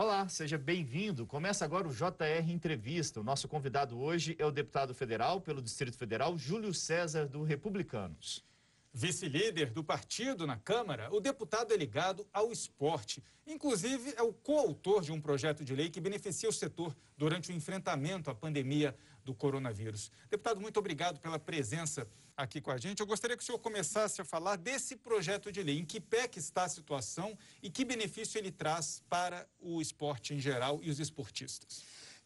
Olá, seja bem-vindo. Começa agora o JR Entrevista. O nosso convidado hoje é o deputado federal pelo Distrito Federal, Júlio César, do Republicanos. Vice-líder do partido na Câmara, o deputado é ligado ao esporte. Inclusive, é o coautor de um projeto de lei que beneficia o setor durante o enfrentamento à pandemia do coronavírus. Deputado, muito obrigado pela presença aqui com a gente. Eu gostaria que o senhor começasse a falar desse projeto de lei, em que pé que está a situação e que benefício ele traz para o esporte em geral e os esportistas.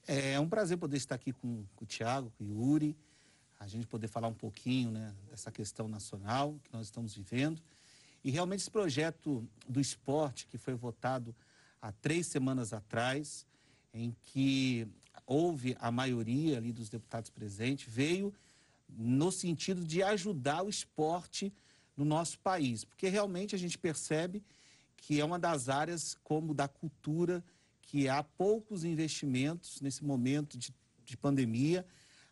É, é um prazer poder estar aqui com, com o Tiago, com o Yuri, a gente poder falar um pouquinho né, dessa questão nacional que nós estamos vivendo. E realmente esse projeto do esporte que foi votado há três semanas atrás, em que houve a maioria ali dos deputados presentes, veio no sentido de ajudar o esporte no nosso país, porque realmente a gente percebe que é uma das áreas como da cultura que há poucos investimentos nesse momento de, de pandemia.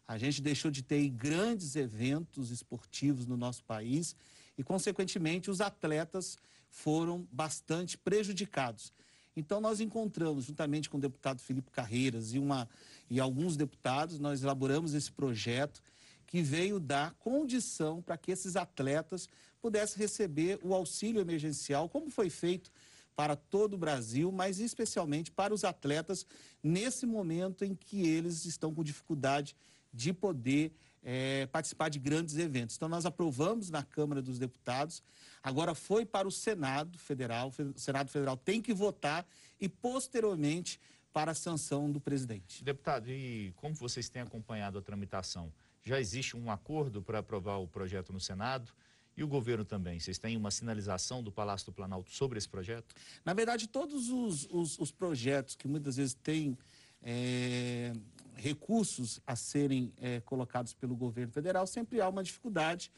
A gente deixou de ter grandes eventos esportivos no nosso país e, consequentemente, os atletas foram bastante prejudicados. Então, nós encontramos, juntamente com o deputado Felipe Carreiras e, uma, e alguns deputados, nós elaboramos esse projeto que veio dar condição para que esses atletas pudessem receber o auxílio emergencial, como foi feito para todo o Brasil, mas especialmente para os atletas nesse momento em que eles estão com dificuldade de poder é, participar de grandes eventos. Então, nós aprovamos na Câmara dos Deputados Agora foi para o Senado Federal, o Senado Federal tem que votar e posteriormente para a sanção do presidente. Deputado, e como vocês têm acompanhado a tramitação? Já existe um acordo para aprovar o projeto no Senado? E o governo também? Vocês têm uma sinalização do Palácio do Planalto sobre esse projeto? Na verdade, todos os, os, os projetos que muitas vezes têm é, recursos a serem é, colocados pelo governo federal, sempre há uma dificuldade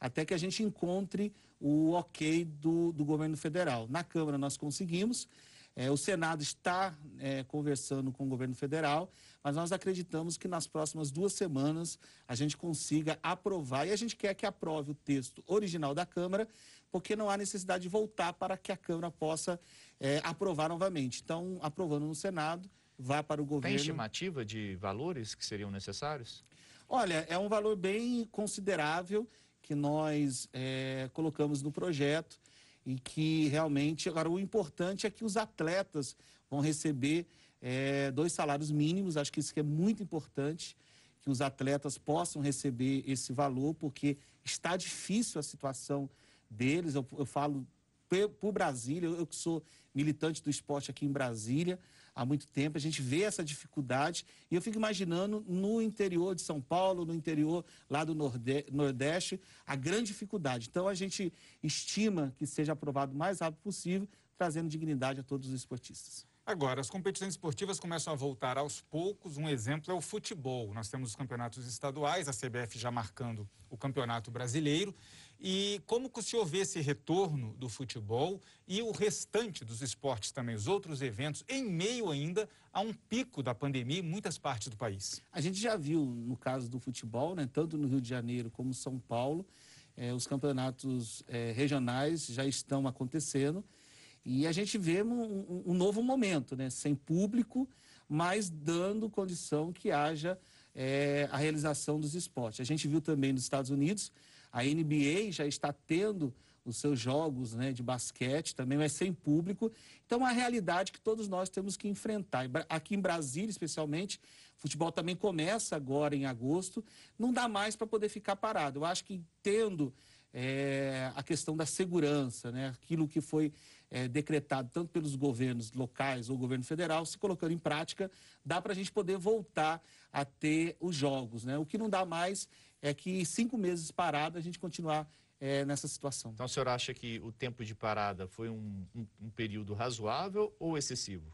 até que a gente encontre o ok do, do governo federal. Na Câmara nós conseguimos, é, o Senado está é, conversando com o governo federal, mas nós acreditamos que nas próximas duas semanas a gente consiga aprovar e a gente quer que aprove o texto original da Câmara, porque não há necessidade de voltar para que a Câmara possa é, aprovar novamente. Então, aprovando no Senado, vá para o governo. Tem estimativa de valores que seriam necessários? Olha, é um valor bem considerável que nós é, colocamos no projeto e que realmente agora o importante é que os atletas vão receber é, dois salários mínimos. Acho que isso que é muito importante que os atletas possam receber esse valor, porque está difícil a situação deles. Eu, eu falo por Brasília, eu que sou militante do esporte aqui em Brasília, há muito tempo. A gente vê essa dificuldade e eu fico imaginando no interior de São Paulo, no interior lá do Nordeste, a grande dificuldade. Então a gente estima que seja aprovado o mais rápido possível, trazendo dignidade a todos os esportistas. Agora, as competições esportivas começam a voltar aos poucos. Um exemplo é o futebol. Nós temos os campeonatos estaduais, a CBF já marcando o campeonato brasileiro. E como que o senhor vê esse retorno do futebol e o restante dos esportes também, os outros eventos, em meio ainda a um pico da pandemia em muitas partes do país? A gente já viu, no caso do futebol, né, tanto no Rio de Janeiro como São Paulo, eh, os campeonatos eh, regionais já estão acontecendo. E a gente vê um, um, novo momento, né? sem público, mas dando condição que haja eh, a realização dos esportes. A gente viu também nos Estados Unidos a NBA já está tendo os seus jogos né, de basquete também, mas sem público. Então, é uma realidade que todos nós temos que enfrentar. Aqui em Brasília, especialmente, futebol também começa agora em agosto. Não dá mais para poder ficar parado. Eu acho que tendo é, a questão da segurança, né? aquilo que foi é, decretado tanto pelos governos locais ou governo federal, se colocando em prática, dá para a gente poder voltar a ter os jogos. Né? O que não dá mais é que cinco meses parado a gente continuar é, nessa situação. Então, o senhor acha que o tempo de parada foi um, um, um período razoável ou excessivo?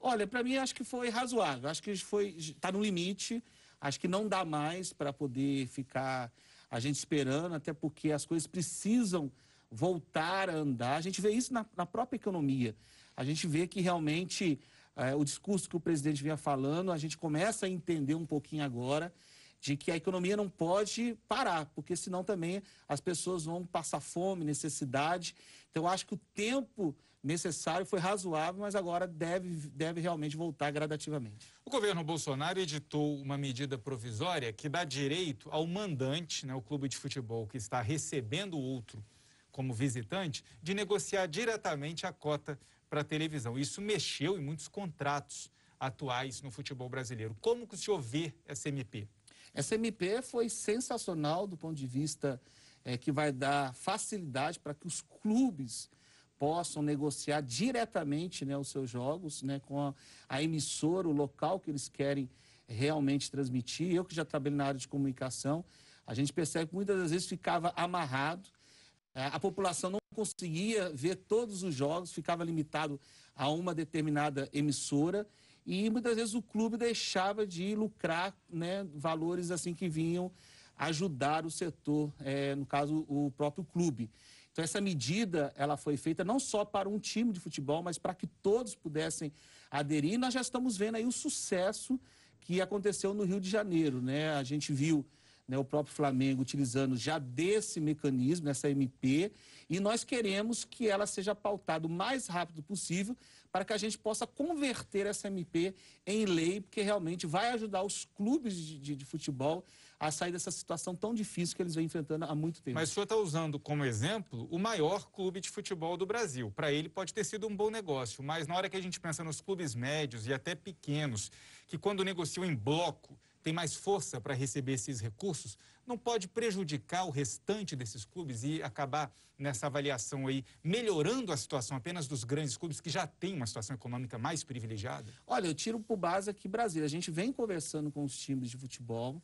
Olha, para mim acho que foi razoável. Acho que foi está no limite. Acho que não dá mais para poder ficar a gente esperando, até porque as coisas precisam voltar a andar. A gente vê isso na, na própria economia. A gente vê que realmente é, o discurso que o presidente vinha falando, a gente começa a entender um pouquinho agora de que a economia não pode parar, porque senão também as pessoas vão passar fome, necessidade. Então, acho que o tempo necessário foi razoável, mas agora deve, deve realmente voltar gradativamente. O governo Bolsonaro editou uma medida provisória que dá direito ao mandante, né, o clube de futebol que está recebendo outro como visitante, de negociar diretamente a cota para a televisão. Isso mexeu em muitos contratos atuais no futebol brasileiro. Como que o senhor vê essa MP? Essa MP foi sensacional do ponto de vista é, que vai dar facilidade para que os clubes possam negociar diretamente né, os seus jogos né, com a, a emissora, o local que eles querem realmente transmitir. Eu que já trabalhei na área de comunicação, a gente percebe que muitas das vezes ficava amarrado, eh, a população não conseguia ver todos os jogos, ficava limitado a uma determinada emissora e muitas vezes o clube deixava de lucrar né, valores assim que vinham ajudar o setor, é, no caso o próprio clube. Então essa medida ela foi feita não só para um time de futebol, mas para que todos pudessem aderir. E nós já estamos vendo aí o sucesso que aconteceu no Rio de Janeiro, né? A gente viu né, o próprio Flamengo utilizando já desse mecanismo, essa MP, e nós queremos que ela seja pautada o mais rápido possível para que a gente possa converter essa MP em lei, porque realmente vai ajudar os clubes de, de, de futebol a sair dessa situação tão difícil que eles vêm enfrentando há muito tempo. Mas o senhor está usando como exemplo o maior clube de futebol do Brasil. Para ele pode ter sido um bom negócio, mas na hora que a gente pensa nos clubes médios e até pequenos, que quando negociam em bloco, tem mais força para receber esses recursos, não pode prejudicar o restante desses clubes e acabar nessa avaliação aí melhorando a situação apenas dos grandes clubes que já têm uma situação econômica mais privilegiada? Olha, eu tiro por base aqui Brasil, A gente vem conversando com os times de futebol.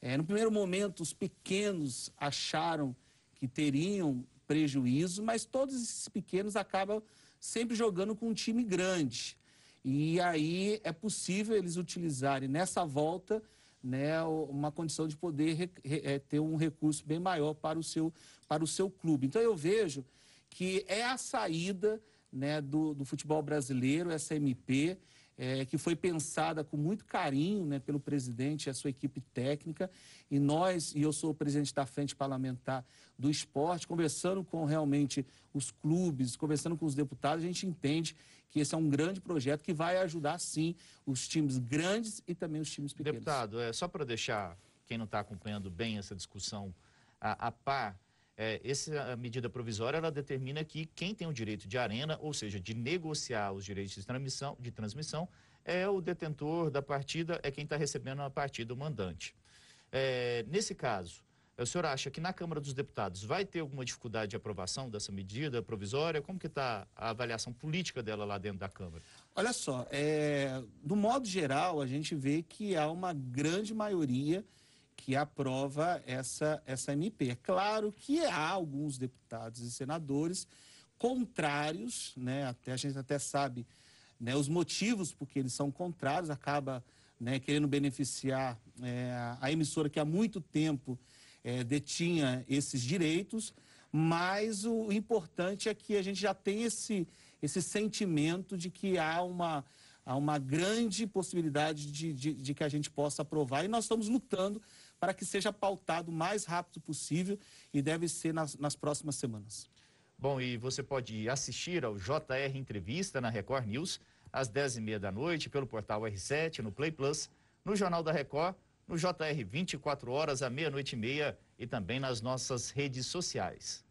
É, no primeiro momento, os pequenos acharam que teriam prejuízo, mas todos esses pequenos acabam sempre jogando com um time grande. E aí é possível eles utilizarem nessa volta né, uma condição de poder re, re, é, ter um recurso bem maior para o, seu, para o seu clube. Então eu vejo que é a saída né, do, do futebol brasileiro, essa MP, é, que foi pensada com muito carinho né, pelo presidente e a sua equipe técnica. E nós, e eu sou o presidente da Frente Parlamentar do Esporte, conversando com realmente os clubes, conversando com os deputados, a gente entende que esse é um grande projeto que vai ajudar, sim, os times grandes e também os times pequenos. Deputado, é, só para deixar quem não está acompanhando bem essa discussão a, a par, é, essa medida provisória ela determina que quem tem o direito de arena, ou seja, de negociar os direitos de transmissão, de transmissão é o detentor da partida, é quem está recebendo a partida, o mandante. É, nesse caso, o senhor acha que na Câmara dos Deputados vai ter alguma dificuldade de aprovação dessa medida provisória? Como que está a avaliação política dela lá dentro da Câmara? Olha só, é, do modo geral, a gente vê que há uma grande maioria que aprova essa, essa MP. É claro que há alguns deputados e senadores contrários, né? até, a gente até sabe né, os motivos porque eles são contrários, acaba né, querendo beneficiar é, a emissora que há muito tempo é, detinha esses direitos, mas o importante é que a gente já tem esse, esse sentimento de que há uma, há uma grande possibilidade de, de, de que a gente possa aprovar e nós estamos lutando para que seja pautado o mais rápido possível e deve ser nas, nas próximas semanas. Bom, e você pode assistir ao JR Entrevista na Record News às 10h30 da noite pelo portal R7, no Play Plus, no Jornal da Record no JR 24 horas à meia-noite e meia e também nas nossas redes sociais.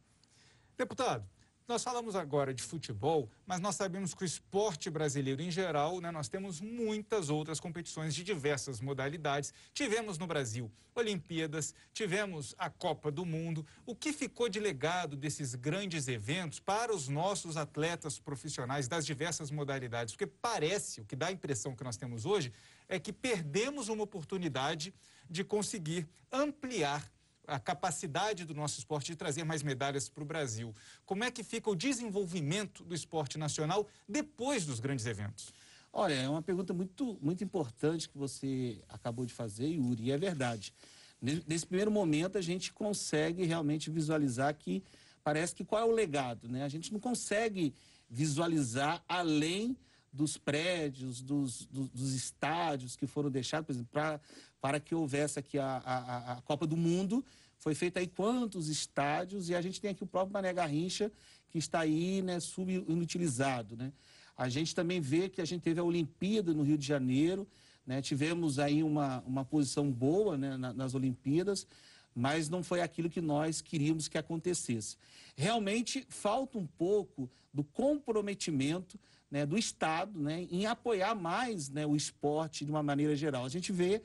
Deputado, nós falamos agora de futebol, mas nós sabemos que o esporte brasileiro em geral, né, nós temos muitas outras competições de diversas modalidades. Tivemos no Brasil Olimpíadas, tivemos a Copa do Mundo. O que ficou de legado desses grandes eventos para os nossos atletas profissionais das diversas modalidades? Porque parece, o que dá a impressão que nós temos hoje, é que perdemos uma oportunidade de conseguir ampliar a capacidade do nosso esporte de trazer mais medalhas para o Brasil. Como é que fica o desenvolvimento do esporte nacional depois dos grandes eventos? Olha, é uma pergunta muito, muito importante que você acabou de fazer, Yuri, e é verdade. Nesse primeiro momento, a gente consegue realmente visualizar que parece que qual é o legado, né? A gente não consegue visualizar além dos prédios, dos, dos, dos estádios que foram deixados, por exemplo, para que houvesse aqui a, a, a Copa do Mundo. Foi feita aí quantos estádios e a gente tem aqui o próprio Mané Garrincha, que está aí né, subinutilizado. Né? A gente também vê que a gente teve a Olimpíada no Rio de Janeiro, né? tivemos aí uma, uma posição boa né, na, nas Olimpíadas, mas não foi aquilo que nós queríamos que acontecesse. Realmente falta um pouco do comprometimento né, do Estado né, em apoiar mais né, o esporte de uma maneira geral. A gente vê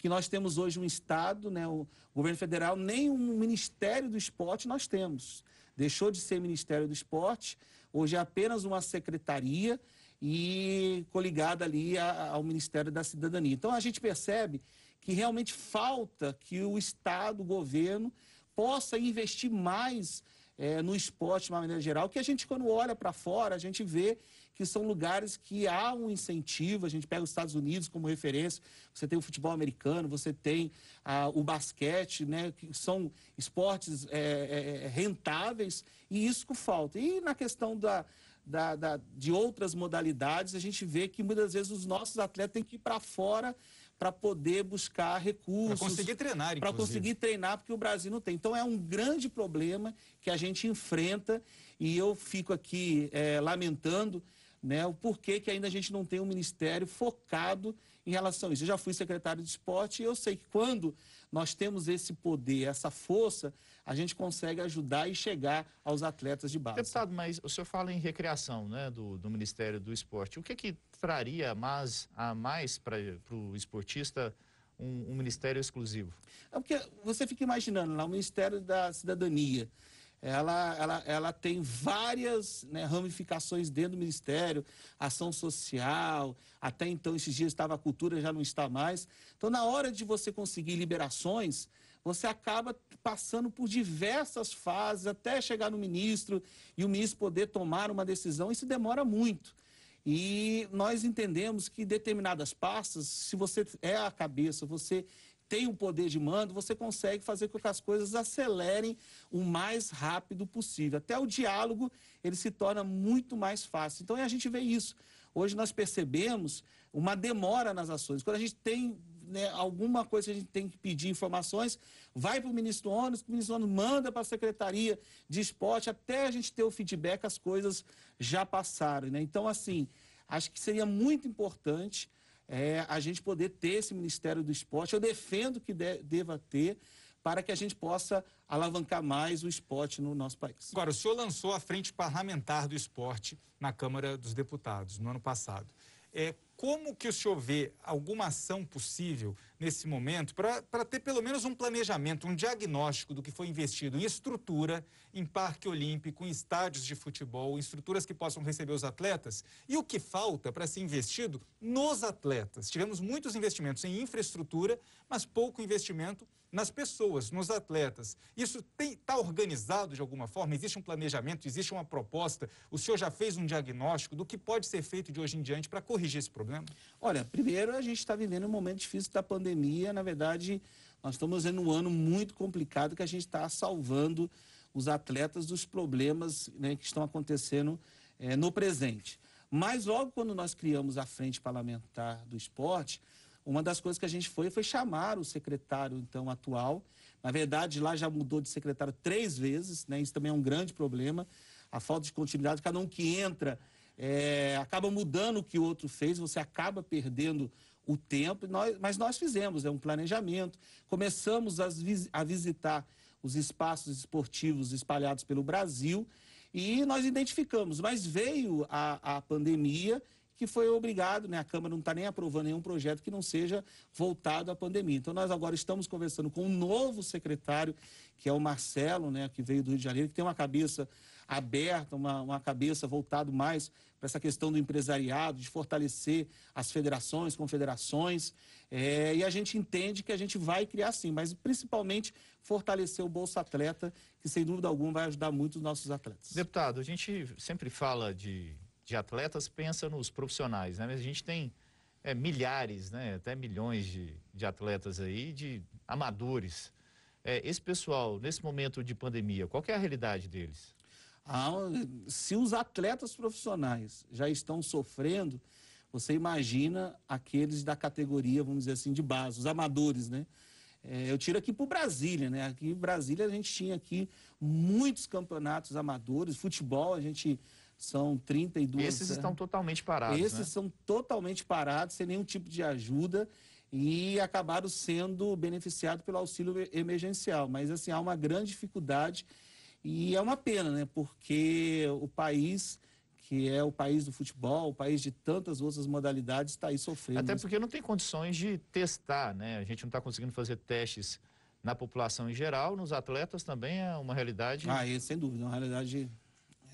que nós temos hoje um Estado, né, o governo federal, nem um Ministério do Esporte nós temos. Deixou de ser Ministério do Esporte, hoje é apenas uma secretaria e coligada ali ao Ministério da Cidadania. Então a gente percebe que realmente falta que o Estado, o governo, possa investir mais é, no esporte de uma maneira geral, que a gente, quando olha para fora, a gente vê que são lugares que há um incentivo. A gente pega os Estados Unidos como referência, você tem o futebol americano, você tem ah, o basquete, né, que são esportes é, é, é, rentáveis, e isso que falta. E na questão da, da, da, de outras modalidades, a gente vê que muitas vezes os nossos atletas têm que ir para fora para poder buscar recursos. Para conseguir treinar, Para conseguir treinar, porque o Brasil não tem. Então é um grande problema que a gente enfrenta e eu fico aqui é, lamentando né, o porquê que ainda a gente não tem um ministério focado em relação a isso. Eu já fui secretário de esporte e eu sei que quando nós temos esse poder, essa força, a gente consegue ajudar e chegar aos atletas de base. Deputado, mas o senhor fala em recreação né, do, do Ministério do Esporte. O que, que traria mais, a mais para o esportista? Um, um, ministério exclusivo? É porque você fica imaginando lá, né, o Ministério da Cidadania. Ela, ela, ela tem várias né, ramificações dentro do Ministério, ação social, até então esses dias estava a cultura, já não está mais. Então, na hora de você conseguir liberações, você acaba passando por diversas fases até chegar no ministro e o ministro poder tomar uma decisão. Isso demora muito. E nós entendemos que determinadas pastas, se você é a cabeça, você tem o um poder de mando, você consegue fazer com que as coisas acelerem o mais rápido possível. Até o diálogo ele se torna muito mais fácil. Então a gente vê isso. Hoje nós percebemos uma demora nas ações. Quando a gente tem né, alguma coisa que a gente tem que pedir informações, vai para o ministro ônibus, o ministro ônibus manda para a Secretaria de Esporte, até a gente ter o feedback, as coisas já passaram. Né? Então, assim, acho que seria muito importante é, a gente poder ter esse Ministério do Esporte. Eu defendo que de, deva ter para que a gente possa alavancar mais o esporte no nosso país. Agora, o senhor lançou a frente parlamentar do esporte na Câmara dos Deputados no ano passado. É, como que o senhor vê alguma ação possível nesse momento para ter pelo menos um planejamento, um diagnóstico do que foi investido em estrutura, em parque olímpico, em estádios de futebol, em estruturas que possam receber os atletas e o que falta para ser investido nos atletas? Tivemos muitos investimentos em infraestrutura, mas pouco investimento nas pessoas, nos atletas. Isso está organizado de alguma forma? Existe um planejamento? Existe uma proposta? O senhor já fez um diagnóstico do que pode ser feito de hoje em diante para corrigir esse problema? problema? Olha, primeiro a gente está vivendo um momento difícil da pandemia. Na verdade, nós estamos em um ano muito complicado que a gente está salvando os atletas dos problemas né, que estão acontecendo é, no presente. Mas logo quando nós criamos a frente parlamentar do esporte, uma das coisas que a gente foi foi chamar o secretário então atual. Na verdade, lá já mudou de secretário três vezes, né? Isso também é um grande problema. A falta de continuidade, cada um que entra é, acaba mudando o que o outro fez, você acaba perdendo o tempo, nós, mas nós fizemos, é um planejamento. Começamos a, a visitar os espaços esportivos espalhados pelo Brasil e nós identificamos, mas veio a, a pandemia que foi obrigado, né? A Câmara não está nem aprovando nenhum projeto que não seja voltado à pandemia. Então, nós agora estamos conversando com um novo secretário, que é o Marcelo, né? Que veio do Rio de Janeiro, que tem uma cabeça aberta, uma, uma cabeça voltada mais para essa questão do empresariado, de fortalecer as federações, confederações. É, e a gente entende que a gente vai criar sim, mas principalmente fortalecer o Bolsa Atleta, que sem dúvida alguma vai ajudar muito os nossos atletas. Deputado, a gente sempre fala de, de atletas, pensa nos profissionais, né? Mas a gente tem é, milhares, né? até milhões de, de atletas aí, de amadores. É, esse pessoal, nesse momento de pandemia, qual é a realidade deles? Se os atletas profissionais já estão sofrendo, você imagina aqueles da categoria, vamos dizer assim, de base, os amadores, né? É, eu tiro aqui para Brasília, né? Aqui em Brasília a gente tinha aqui muitos campeonatos amadores, futebol, a gente são 32. Esses é. estão totalmente parados. Esses né? são totalmente parados, sem nenhum tipo de ajuda e acabaram sendo beneficiados pelo auxílio emergencial. Mas assim, há uma grande dificuldade e é uma pena, né? Porque o país que é o país do futebol, o país de tantas outras modalidades, está aí sofrendo. Até né? porque não tem condições de testar, né? A gente não está conseguindo fazer testes na população em geral, nos atletas também é uma realidade. Ah, é, sem dúvida, é uma realidade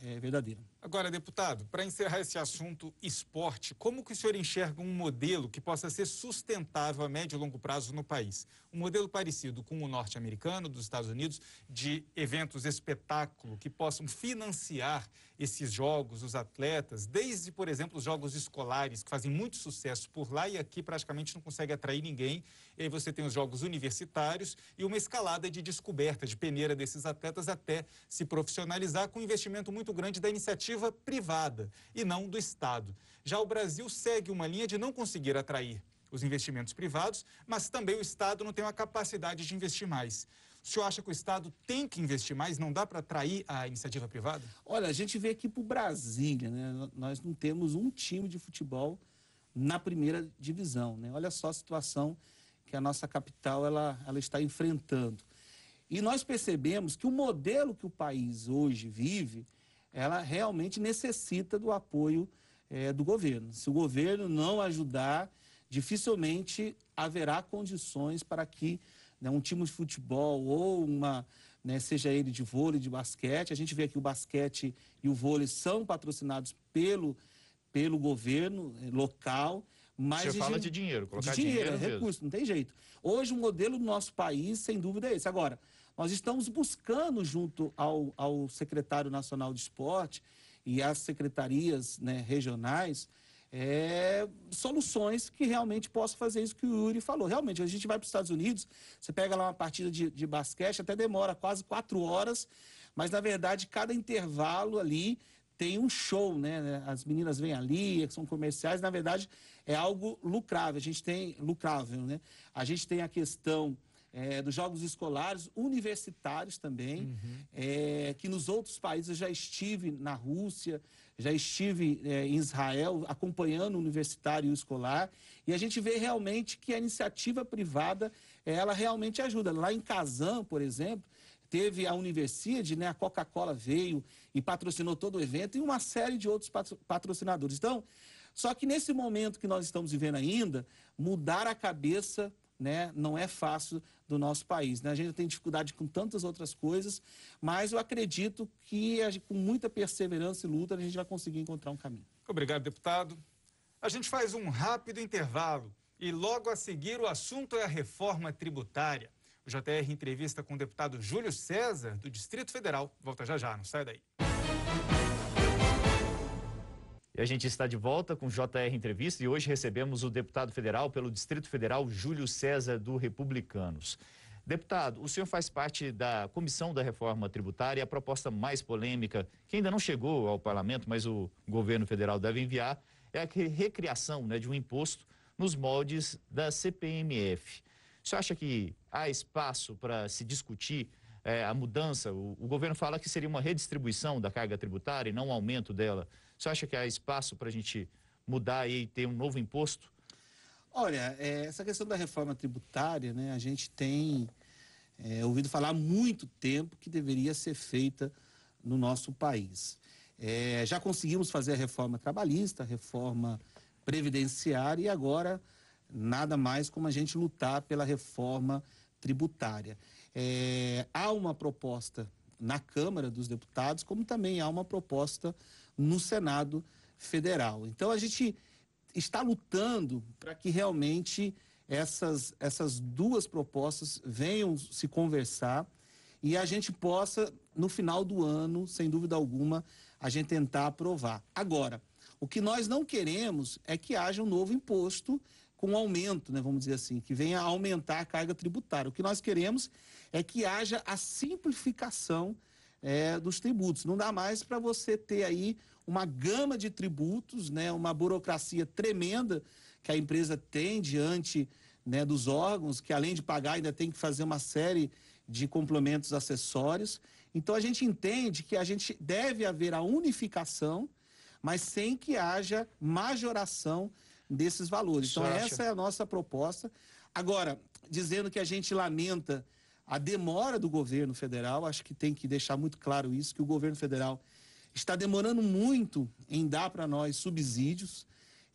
é, verdadeira. Agora, deputado, para encerrar esse assunto esporte, como que o senhor enxerga um modelo que possa ser sustentável a médio e longo prazo no país? Um modelo parecido com o norte-americano, dos Estados Unidos, de eventos espetáculo que possam financiar esses jogos, os atletas, desde, por exemplo, os jogos escolares, que fazem muito sucesso por lá e aqui praticamente não consegue atrair ninguém. E aí você tem os jogos universitários e uma escalada de descoberta, de peneira desses atletas até se profissionalizar, com um investimento muito grande da iniciativa iniciativa privada e não do Estado. Já o Brasil segue uma linha de não conseguir atrair os investimentos privados, mas também o Estado não tem a capacidade de investir mais. O senhor acha que o Estado tem que investir mais? Não dá para atrair a iniciativa privada? Olha, a gente vê aqui para o Brasília, né? Nós não temos um time de futebol na primeira divisão, né? Olha só a situação que a nossa capital ela, ela está enfrentando. E nós percebemos que o modelo que o país hoje vive ela realmente necessita do apoio é, do governo. Se o governo não ajudar, dificilmente haverá condições para que né, um time de futebol ou uma, né, seja ele de vôlei, de basquete, a gente vê que o basquete e o vôlei são patrocinados pelo, pelo governo eh, local. Mas Você fala de dinheiro, colocar de dinheiro, dinheiro é recurso, não tem jeito. Hoje o modelo do nosso país, sem dúvida, é esse. Agora, nós estamos buscando, junto ao, ao secretário nacional de esporte e às secretarias né, regionais, é, soluções que realmente possam fazer isso que o Yuri falou. Realmente, a gente vai para os Estados Unidos, você pega lá uma partida de, de basquete, até demora quase quatro horas, mas na verdade, cada intervalo ali tem um show, né? né as meninas vêm ali, são comerciais, na verdade é algo lucrável. A gente tem lucrável, né? A gente tem a questão é, dos jogos escolares, universitários também, uhum. é, que nos outros países eu já estive na Rússia, já estive é, em Israel acompanhando o universitário e o escolar, e a gente vê realmente que a iniciativa privada é, ela realmente ajuda. Lá em Kazan, por exemplo, teve a Universidade, né? A Coca-Cola veio e patrocinou todo o evento e uma série de outros patrocinadores. Então, só que nesse momento que nós estamos vivendo ainda, mudar a cabeça, né, não é fácil do nosso país. Né? A gente tem dificuldade com tantas outras coisas, mas eu acredito que com muita perseverança e luta a gente vai conseguir encontrar um caminho. Obrigado, deputado. A gente faz um rápido intervalo e logo a seguir o assunto é a reforma tributária. O JR entrevista com o deputado Júlio César, do Distrito Federal. Volta já já, não sai daí. E a gente está de volta com JR Entrevista e hoje recebemos o deputado federal pelo Distrito Federal, Júlio César do Republicanos. Deputado, o senhor faz parte da comissão da reforma tributária, a proposta mais polêmica, que ainda não chegou ao parlamento, mas o governo federal deve enviar, é a recriação né, de um imposto nos moldes da CPMF. O senhor acha que há espaço para se discutir é, a mudança? O, o governo fala que seria uma redistribuição da carga tributária e não um aumento dela. Você acha que há espaço para a gente mudar e ter um novo imposto? Olha, é, essa questão da reforma tributária, né, a gente tem é, ouvido falar há muito tempo que deveria ser feita no nosso país. É, já conseguimos fazer a reforma trabalhista, a reforma previdenciária e agora nada mais como a gente lutar pela reforma tributária. É, há uma proposta na Câmara dos Deputados, como também há uma proposta no Senado Federal. Então a gente está lutando para que realmente essas, essas duas propostas venham se conversar e a gente possa, no final do ano, sem dúvida alguma, a gente tentar aprovar. Agora, o que nós não queremos é que haja um novo imposto com aumento, né, vamos dizer assim, que venha a aumentar a carga tributária. O que nós queremos é que haja a simplificação é, dos tributos. Não dá mais para você ter aí uma gama de tributos, né, uma burocracia tremenda que a empresa tem diante né, dos órgãos, que além de pagar ainda tem que fazer uma série de complementos acessórios. Então a gente entende que a gente deve haver a unificação, mas sem que haja majoração desses valores. Então essa é a nossa proposta. Agora, dizendo que a gente lamenta a demora do governo federal, acho que tem que deixar muito claro isso, que o governo federal está demorando muito em dar para nós subsídios.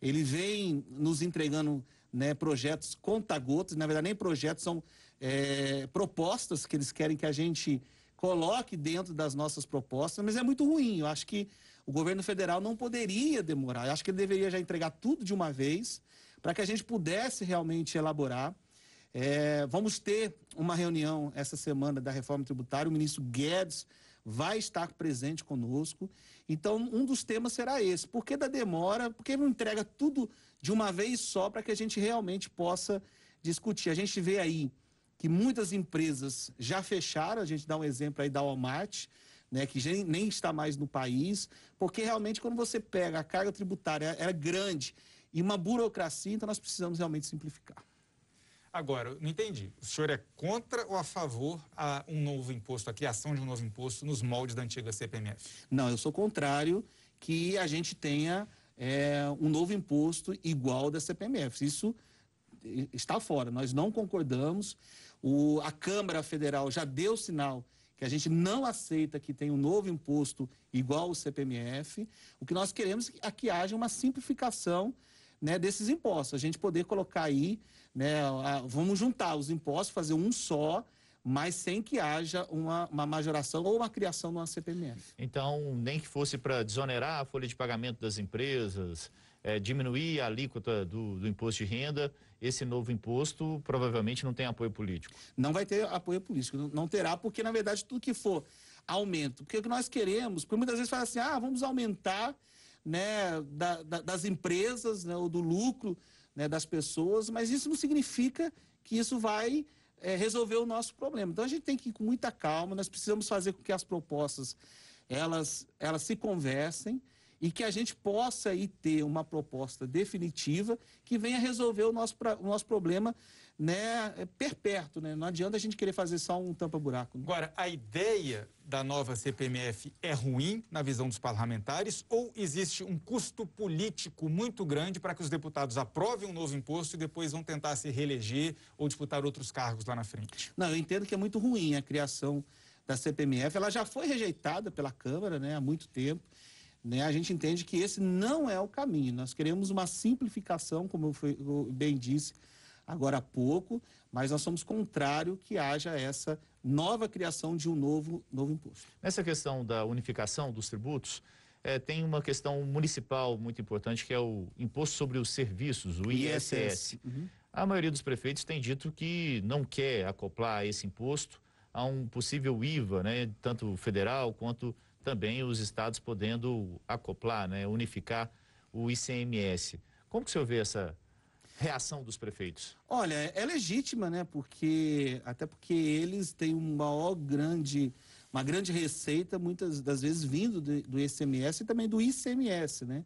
Ele vem nos entregando né, projetos conta-gotas, na verdade, nem projetos, são é, propostas que eles querem que a gente coloque dentro das nossas propostas, mas é muito ruim. Eu acho que o governo federal não poderia demorar. Eu acho que ele deveria já entregar tudo de uma vez para que a gente pudesse realmente elaborar é, vamos ter uma reunião essa semana da reforma tributária. O ministro Guedes vai estar presente conosco. Então, um dos temas será esse: por que da demora? Por que não entrega tudo de uma vez só para que a gente realmente possa discutir? A gente vê aí que muitas empresas já fecharam. A gente dá um exemplo aí da Walmart. Né, que nem está mais no país, porque realmente quando você pega a carga tributária era é grande e uma burocracia, então nós precisamos realmente simplificar. Agora, não entendi. O senhor é contra ou a favor a um novo imposto, a criação de um novo imposto nos moldes da antiga CPMF? Não, eu sou contrário que a gente tenha é, um novo imposto igual da CPMF. Isso está fora. Nós não concordamos. O, a Câmara Federal já deu sinal que a gente não aceita que tenha um novo imposto igual ao CPMF. O que nós queremos é que haja uma simplificação né, desses impostos. A gente poder colocar aí né, vamos juntar os impostos, fazer um só, mas sem que haja uma, uma majoração ou uma criação de uma CPMF. Então, nem que fosse para desonerar a folha de pagamento das empresas, é, diminuir a alíquota do, do, imposto de renda, esse novo imposto provavelmente não tem apoio político. Não vai ter apoio político, não terá, porque na verdade tudo que for aumento, porque o que nós queremos, porque muitas vezes fala assim, ah, vamos aumentar né, da, da, das empresas né, ou do lucro né, das pessoas, mas isso não significa que isso vai é, resolver o nosso problema. Então a gente tem que ir com muita calma, nós precisamos fazer com que as propostas elas, elas se conversem, e que a gente possa aí ter uma proposta definitiva que venha resolver o nosso, o nosso problema né, perpétuo. Né? Não adianta a gente querer fazer só um tampa-buraco. Né? Agora, a ideia da nova CPMF é ruim na visão dos parlamentares ou existe um custo político muito grande para que os deputados aprovem um novo imposto e depois vão tentar se reeleger ou disputar outros cargos lá na frente? Não, eu entendo que é muito ruim a criação da CPMF. Ela já foi rejeitada pela Câmara né, há muito tempo. Né? A gente entende que esse não é o caminho. Nós queremos uma simplificação, como eu, fui, eu bem disse agora há pouco, mas nós somos contrário que haja essa nova criação de um novo, novo imposto. Nessa questão da unificação dos tributos, é, tem uma questão municipal muito importante que é o imposto sobre os serviços, o ISS. ISS. Uhum. A maioria dos prefeitos tem dito que não quer acoplar esse imposto a um possível IVA, né, tanto federal quanto também os estados podendo acoplar, né, unificar o ICMS. Como que o senhor vê essa reação dos prefeitos? Olha, é legítima, né? Porque até porque eles têm uma maior grande uma grande receita muitas das vezes vindo do, do ICMS e também do ICMS, né?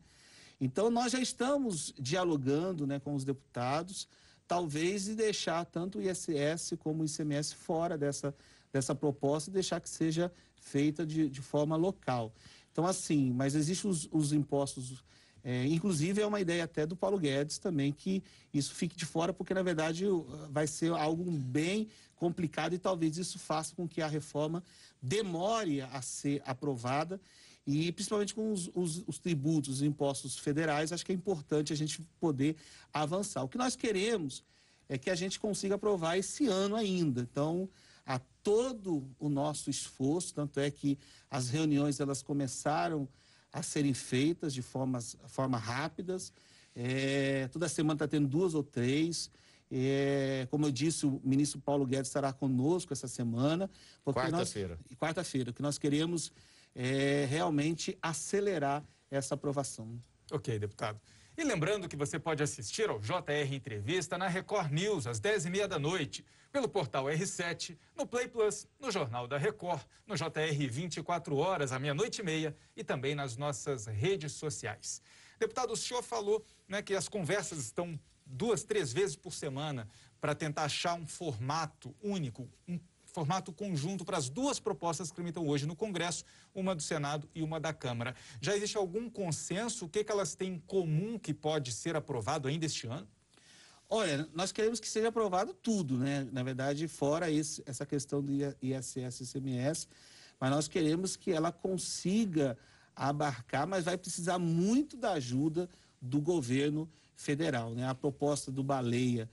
Então nós já estamos dialogando, né, com os deputados, talvez de deixar tanto o ISS como o ICMS fora dessa dessa proposta e deixar que seja feita de, de forma local. Então, assim, mas existem os, os impostos. É, inclusive, é uma ideia até do Paulo Guedes também que isso fique de fora, porque na verdade vai ser algo bem complicado e talvez isso faça com que a reforma demore a ser aprovada. E principalmente com os, os, os tributos, os impostos federais, acho que é importante a gente poder avançar. O que nós queremos é que a gente consiga aprovar esse ano ainda. Então, todo o nosso esforço, tanto é que as reuniões elas começaram a serem feitas de formas, forma rápidas. É, toda semana está tendo duas ou três. É, como eu disse, o ministro Paulo Guedes estará conosco essa semana. Quarta-feira. Quarta-feira, que nós queremos é, realmente acelerar essa aprovação. Ok, deputado. E lembrando que você pode assistir ao JR Entrevista na Record News às 10h30 da noite, pelo portal R7, no Play Plus, no Jornal da Record, no JR 24 horas à meia-noite e meia e também nas nossas redes sociais. Deputado, o senhor falou né, que as conversas estão duas, três vezes por semana para tentar achar um formato único, um formato conjunto para as duas propostas que tramitam hoje no Congresso, uma do Senado e uma da Câmara. Já existe algum consenso? O que, que elas têm em comum que pode ser aprovado ainda este ano? Olha, nós queremos que seja aprovado tudo, né? Na verdade, fora esse, essa questão do ISS e CMS, mas nós queremos que ela consiga abarcar, mas vai precisar muito da ajuda do governo federal, né? A proposta do Baleia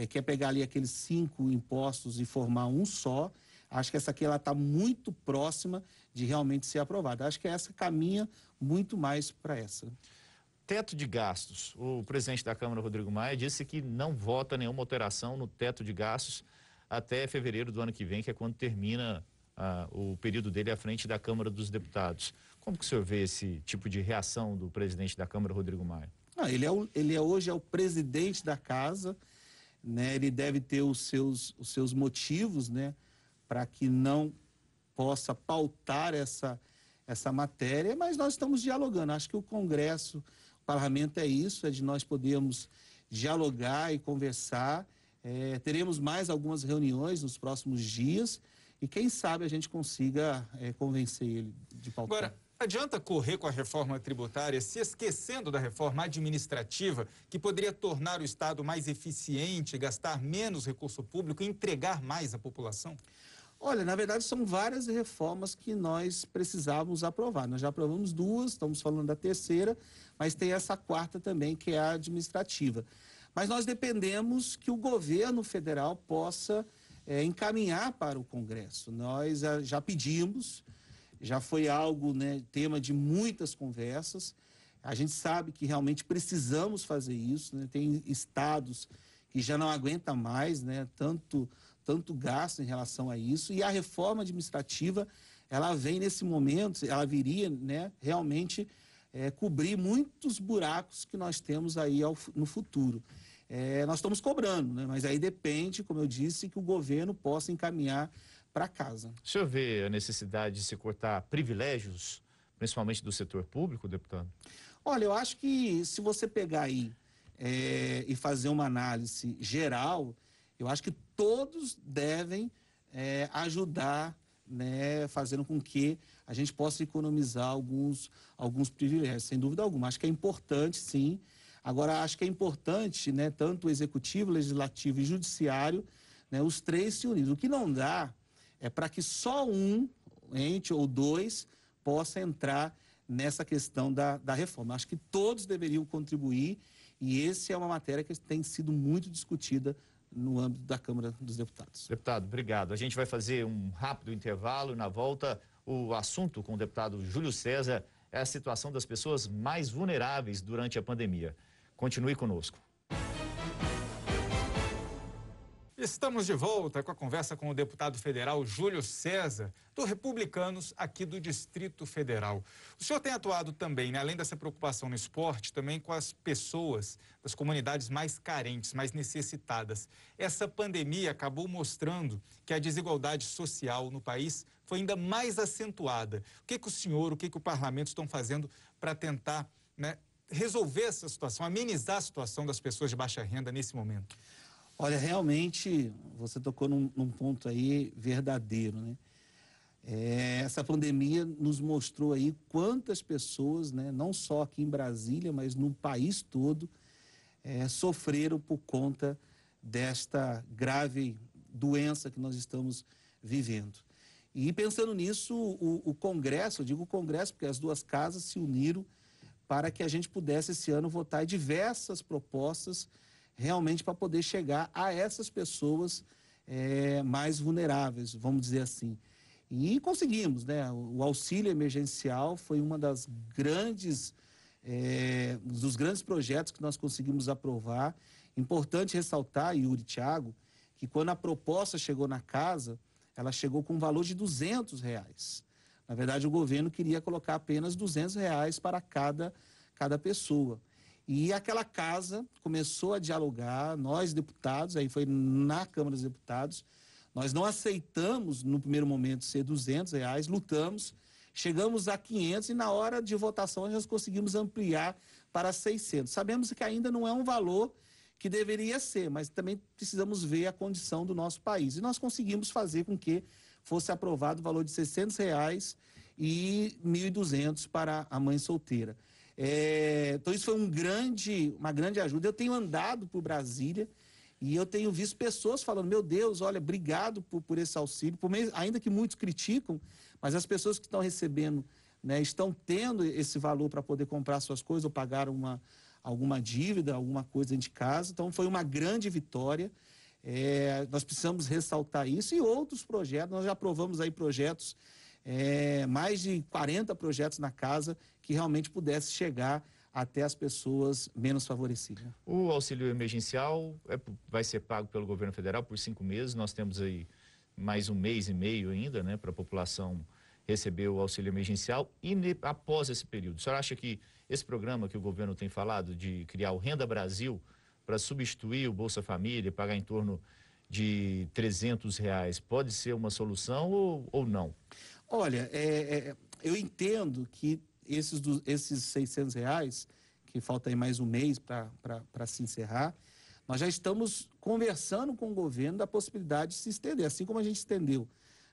é, quer pegar ali aqueles cinco impostos e formar um só. Acho que essa aqui ela está muito próxima de realmente ser aprovada. Acho que essa caminha muito mais para essa. Teto de gastos. O presidente da Câmara, Rodrigo Maia, disse que não vota nenhuma alteração no teto de gastos até fevereiro do ano que vem, que é quando termina ah, o período dele à frente da Câmara dos Deputados. Como que o senhor vê esse tipo de reação do presidente da Câmara, Rodrigo Maia? Ah, ele, é o, ele é hoje é o presidente da casa, né, ele deve ter os seus, os seus motivos né, para que não possa pautar essa, essa matéria, mas nós estamos dialogando. Acho que o Congresso, o Parlamento é isso, é de nós podermos dialogar e conversar. É, teremos mais algumas reuniões nos próximos dias e quem sabe a gente consiga é, convencer ele de pautar. Agora... Adianta correr com a reforma tributária se esquecendo da reforma administrativa, que poderia tornar o Estado mais eficiente, gastar menos recurso público e entregar mais à população? Olha, na verdade, são várias reformas que nós precisávamos aprovar. Nós já aprovamos duas, estamos falando da terceira, mas tem essa quarta também, que é a administrativa. Mas nós dependemos que o governo federal possa é, encaminhar para o Congresso. Nós já pedimos já foi algo, né, tema de muitas conversas. A gente sabe que realmente precisamos fazer isso, né? Tem estados que já não aguenta mais, né, tanto tanto gasto em relação a isso. E a reforma administrativa, ela vem nesse momento, ela viria, né, realmente é, cobrir muitos buracos que nós temos aí ao, no futuro. É, nós estamos cobrando, né? mas aí depende, como eu disse, que o governo possa encaminhar para casa. O senhor vê a necessidade de se cortar privilégios, principalmente do setor público, deputado? Olha, eu acho que se você pegar aí é, e fazer uma análise geral, eu acho que todos devem é, ajudar, né, fazendo com que a gente possa economizar alguns, alguns privilégios, sem dúvida alguma. Acho que é importante, sim. Agora, acho que é importante, né, tanto o executivo, legislativo e judiciário, né, os três se unirem. O que não dá é para que só um ente ou dois possa entrar nessa questão da, da reforma. Acho que todos deveriam contribuir e essa é uma matéria que tem sido muito discutida no âmbito da Câmara dos Deputados. Deputado, obrigado. A gente vai fazer um rápido intervalo na volta o assunto com o deputado Júlio César é a situação das pessoas mais vulneráveis durante a pandemia. Continue conosco. Estamos de volta com a conversa com o deputado federal Júlio César, do Republicanos, aqui do Distrito Federal. O senhor tem atuado também, né, além dessa preocupação no esporte, também com as pessoas das comunidades mais carentes, mais necessitadas. Essa pandemia acabou mostrando que a desigualdade social no país foi ainda mais acentuada. O que, que o senhor, o que, que o parlamento estão fazendo para tentar né, resolver essa situação, amenizar a situação das pessoas de baixa renda nesse momento? Olha, realmente você tocou num, num ponto aí verdadeiro, né? É, essa pandemia nos mostrou aí quantas pessoas, né, não só aqui em Brasília, mas no país todo, é, sofreram por conta desta grave doença que nós estamos vivendo. E pensando nisso, o, o Congresso, eu digo o Congresso porque as duas casas se uniram para que a gente pudesse esse ano votar diversas propostas realmente para poder chegar a essas pessoas é, mais vulneráveis, vamos dizer assim. E conseguimos, né? O auxílio emergencial foi uma das grandes, é, dos grandes projetos que nós conseguimos aprovar. Importante ressaltar, Yuri Thiago, que quando a proposta chegou na casa, ela chegou com um valor de 200 reais. Na verdade, o governo queria colocar apenas 200 reais para cada, cada pessoa. E aquela casa começou a dialogar, nós deputados, aí foi na Câmara dos Deputados, nós não aceitamos no primeiro momento ser 200 reais, lutamos, chegamos a 500 e na hora de votação nós conseguimos ampliar para 600. Sabemos que ainda não é um valor que deveria ser, mas também precisamos ver a condição do nosso país. E nós conseguimos fazer com que fosse aprovado o valor de 600 reais e 1.200 para a mãe solteira. É, então isso foi um grande, uma grande ajuda. Eu tenho andado por Brasília e eu tenho visto pessoas falando, meu Deus, olha, obrigado por, por esse auxílio, por mesmo, ainda que muitos criticam, mas as pessoas que estão recebendo, né, estão tendo esse valor para poder comprar suas coisas ou pagar uma, alguma dívida, alguma coisa de casa. Então foi uma grande vitória. É, nós precisamos ressaltar isso e outros projetos. Nós já aprovamos aí projetos, é, mais de 40 projetos na casa que realmente pudesse chegar até as pessoas menos favorecidas. O auxílio emergencial é, vai ser pago pelo governo federal por cinco meses. Nós temos aí mais um mês e meio ainda, né, para a população receber o auxílio emergencial. E ne, após esse período, o senhor acha que esse programa que o governo tem falado de criar o Renda Brasil para substituir o Bolsa Família, pagar em torno de 300 reais, pode ser uma solução ou, ou não? Olha, é, é, eu entendo que esses, do, esses 600 reais, que falta aí mais um mês para se encerrar, nós já estamos conversando com o governo da possibilidade de se estender. Assim como a gente estendeu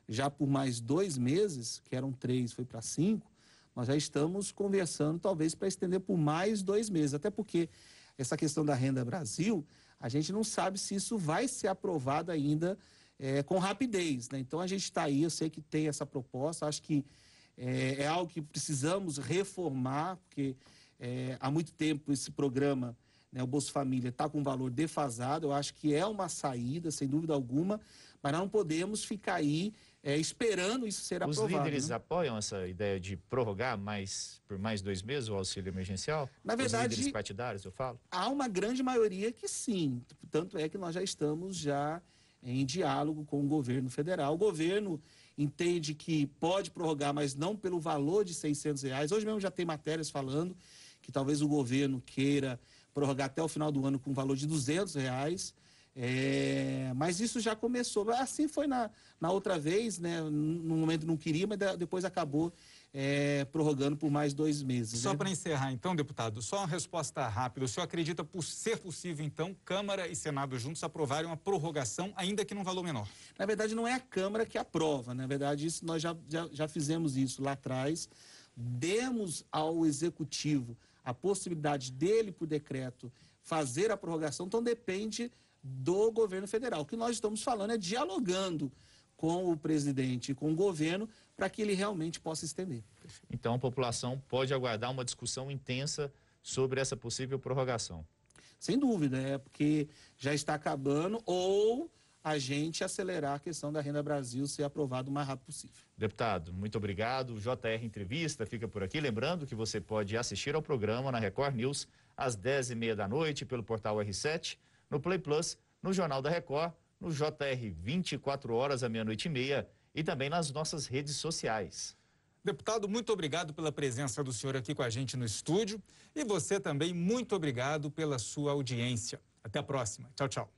já por mais dois meses, que eram três, foi para cinco, nós já estamos conversando talvez para estender por mais dois meses. Até porque essa questão da renda Brasil, a gente não sabe se isso vai ser aprovado ainda é, com rapidez. Né? Então a gente está aí, eu sei que tem essa proposta, acho que é, é algo que precisamos reformar, porque é, há muito tempo esse programa, né, o Bolsa Família, está com um valor defasado. Eu acho que é uma saída, sem dúvida alguma, mas não podemos ficar aí é, esperando isso ser Os aprovado. Os líderes né? apoiam essa ideia de prorrogar mais por mais dois meses o auxílio emergencial? Na verdade, Os líderes partidários, eu falo. Há uma grande maioria que sim. Tanto é que nós já estamos já em diálogo com o governo federal. O governo entende que pode prorrogar, mas não pelo valor de 600 reais. Hoje mesmo já tem matérias falando que talvez o governo queira prorrogar até o final do ano com um valor de 200 reais. É, mas isso já começou. Assim foi na, na outra vez, né? No momento não queria, mas depois acabou é, prorrogando por mais dois meses. Só né? para encerrar, então, deputado, só uma resposta rápida. O senhor acredita por ser possível, então, Câmara e Senado juntos aprovarem uma prorrogação, ainda que num valor menor? Na verdade, não é a Câmara que aprova. Né? Na verdade, isso, nós já, já, já fizemos isso lá atrás. Demos ao Executivo a possibilidade dele, por decreto, fazer a prorrogação. Então, depende do governo federal. O que nós estamos falando é dialogando com o presidente e com o governo para que ele realmente possa estender. Então a população pode aguardar uma discussão intensa sobre essa possível prorrogação. Sem dúvida, é porque já está acabando ou a gente acelerar a questão da Renda Brasil ser aprovada o mais rápido possível. Deputado, muito obrigado. O JR Entrevista fica por aqui. Lembrando que você pode assistir ao programa na Record News às 10h30 da noite, pelo portal R7, no Play Plus, no Jornal da Record, no JR 24 horas à meia-noite e meia e também nas nossas redes sociais. Deputado, muito obrigado pela presença do senhor aqui com a gente no estúdio. E você também, muito obrigado pela sua audiência. Até a próxima. Tchau, tchau.